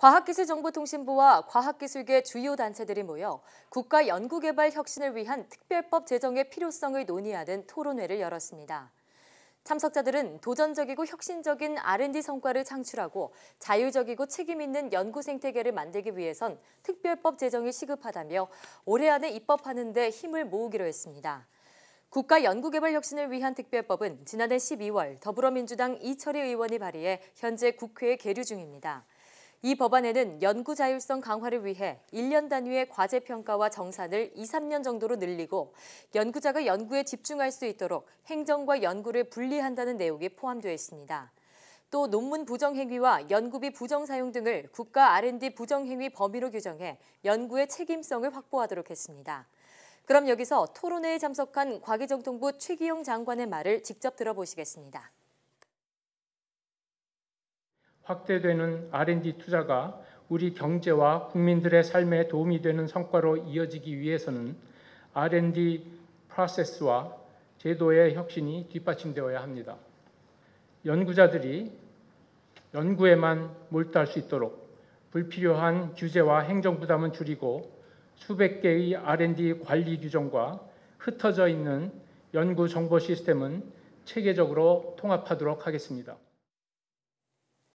과학기술정보통신부와 과학기술계 주요 단체들이 모여 국가 연구개발 혁신을 위한 특별법 제정의 필요성을 논의하는 토론회를 열었습니다. 참석자들은 도전적이고 혁신적인 R&D 성과를 창출하고 자율적이고 책임있는 연구 생태계를 만들기 위해선 특별법 제정이 시급하다며 올해 안에 입법하는 데 힘을 모으기로 했습니다. 국가 연구개발 혁신을 위한 특별법은 지난해 12월 더불어민주당 이철희 의원이 발의해 현재 국회에 계류 중입니다. 이 법안에는 연구 자율성 강화를 위해 1년 단위의 과제 평가와 정산을 2, 3년 정도로 늘리고 연구자가 연구에 집중할 수 있도록 행정과 연구를 분리한다는 내용이 포함되어 있습니다. 또 논문 부정 행위와 연구비 부정 사용 등을 국가 R&D 부정 행위 범위로 규정해 연구의 책임성을 확보하도록 했습니다. 그럼 여기서 토론회에 참석한 과기정통부 최기용 장관의 말을 직접 들어보시겠습니다. 확대되는 R&D 투자가 우리 경제와 국민들의 삶에 도움이 되는 성과로 이어지기 위해서는 R&D 프로세스와 제도의 혁신이 뒷받침되어야 합니다. 연구자들이 연구에만 몰두할 수 있도록 불필요한 규제와 행정 부담은 줄이고 수백 개의 R&D 관리 규정과 흩어져 있는 연구 정보 시스템은 체계적으로 통합하도록 하겠습니다.